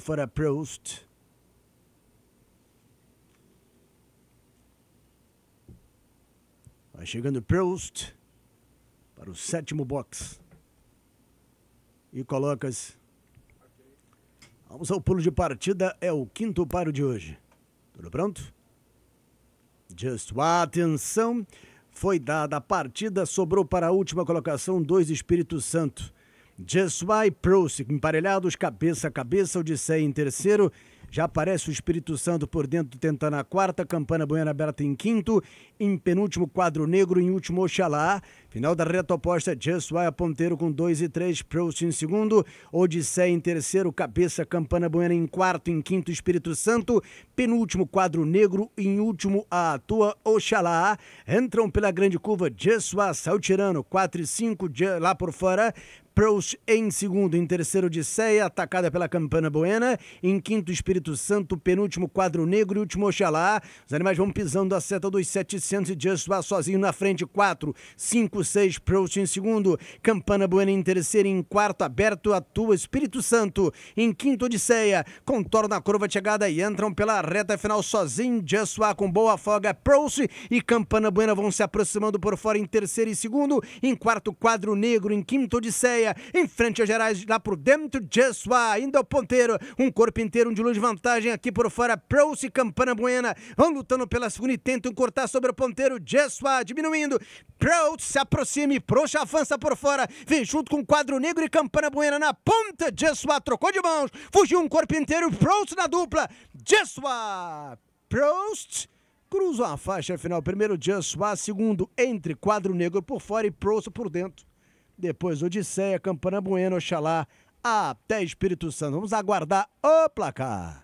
fora Proust. Vai chegando Proust para o sétimo box. E colocas. Vamos ao pulo de partida, é o quinto paro de hoje. Tudo pronto? Just atenção. Foi dada a partida, sobrou para a última colocação dois Espírito Santo. Jesuai Proust, emparelhados cabeça a cabeça, Odisseia em terceiro. Já aparece o Espírito Santo por dentro, tentando a quarta, Campana Buena aberta em quinto, em penúltimo Quadro Negro, em último Oxalá. Final da reta oposta, Jesuai a ponteiro com dois e três Proust em segundo, Odisseia em terceiro, Cabeça Campana Buena em quarto, em quinto Espírito Santo, penúltimo Quadro Negro, em último a Atua Oxalá. Entram pela grande curva Jesuai, Saltirano, quatro e cinco lá por fora, Prost em segundo, em terceiro Odisseia, atacada pela Campana Buena, em quinto Espírito Santo, penúltimo Quadro Negro e último Oxalá. Os animais vão pisando a seta dos 700 e Just sozinho na frente, 4, 5, 6, Prost em segundo, Campana Buena em terceiro, em quarto aberto atua Espírito Santo, em quinto Odisseia, contorna a curva de chegada e entram pela reta final sozinho, Just Vá com boa folga, Prost e Campana Buena vão se aproximando por fora em terceiro e segundo, em quarto Quadro Negro, em quinto Odisseia, em frente a Gerais, lá por dentro, Jesua, indo ao ponteiro, um corpo inteiro, um de luz de vantagem aqui por fora, Proust e Campana Buena, vão lutando pela segunda e tentam cortar sobre o ponteiro, Jesua, diminuindo, Proust se aproxime, Proust avança por fora, vem junto com o quadro negro e Campana Buena na ponta, Jesua trocou de mãos, fugiu um corpo inteiro, Proust na dupla, Jesua, Proust cruzam a faixa final. Primeiro, Joshua. Segundo, entre quadro negro por fora e Proust por dentro. Depois Odisseia, Campana Bueno, Oxalá, até Espírito Santo. Vamos aguardar o placar.